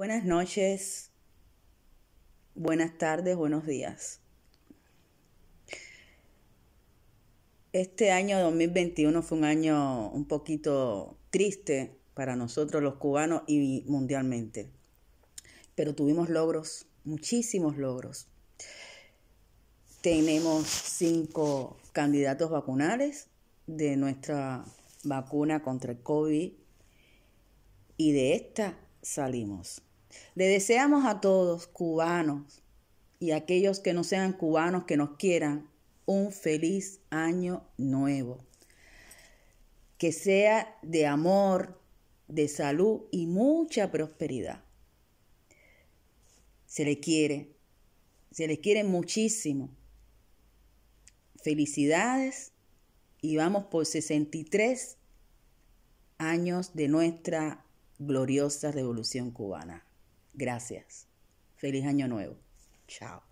Buenas noches, buenas tardes, buenos días. Este año 2021 fue un año un poquito triste para nosotros los cubanos y mundialmente, pero tuvimos logros, muchísimos logros. Tenemos cinco candidatos vacunales de nuestra vacuna contra el COVID y de esta salimos. Le deseamos a todos cubanos y aquellos que no sean cubanos que nos quieran un feliz año nuevo. Que sea de amor, de salud y mucha prosperidad. Se le quiere, se le quiere muchísimo. Felicidades y vamos por 63 años de nuestra gloriosa revolución cubana. Gracias. Feliz año nuevo. Chao.